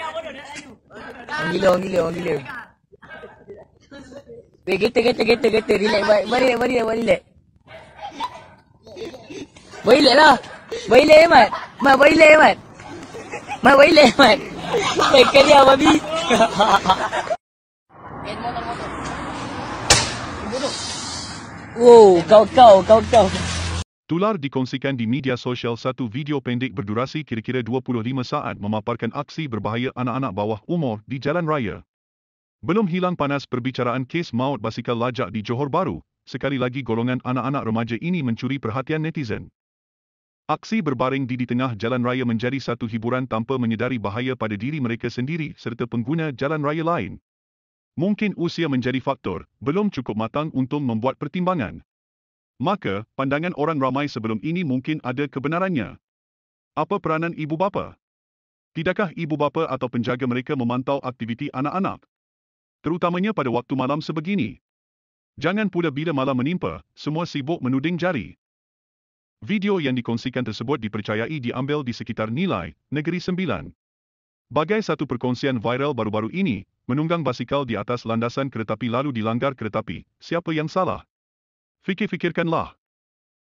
Orang gila, orang gila, orang gila. Weh, kereta, kereta, kereta, kereta. Relax, buat. Buat relax, buat relax, buat relax. Buat relax lah. Buat relax, Ahmad. Mat, buat relax, Ahmad. Mat, buat relax, Ahmad. Baik kali, Ahmad. Ben, kau, kau, kau, kau. Tular dikongsikan di media sosial satu video pendek berdurasi kira-kira 25 saat memaparkan aksi berbahaya anak-anak bawah umur di jalan raya. Belum hilang panas perbicaraan kes maut basikal lajak di Johor Bahru, sekali lagi golongan anak-anak remaja ini mencuri perhatian netizen. Aksi berbaring di di tengah jalan raya menjadi satu hiburan tanpa menyedari bahaya pada diri mereka sendiri serta pengguna jalan raya lain. Mungkin usia menjadi faktor, belum cukup matang untuk membuat pertimbangan maka pandangan orang ramai sebelum ini mungkin ada kebenarannya. Apa peranan ibu bapa? Tidakkah ibu bapa atau penjaga mereka memantau aktiviti anak-anak? Terutamanya pada waktu malam sebegini. Jangan pula bila malam menimpa, semua sibuk menuding jari. Video yang dikongsikan tersebut dipercayai diambil di sekitar Nilai, Negeri Sembilan. Bagai satu perkongsian viral baru-baru ini, menunggang basikal di atas landasan keretapi lalu dilanggar keretapi, siapa yang salah? Fikir-fikirkanlah.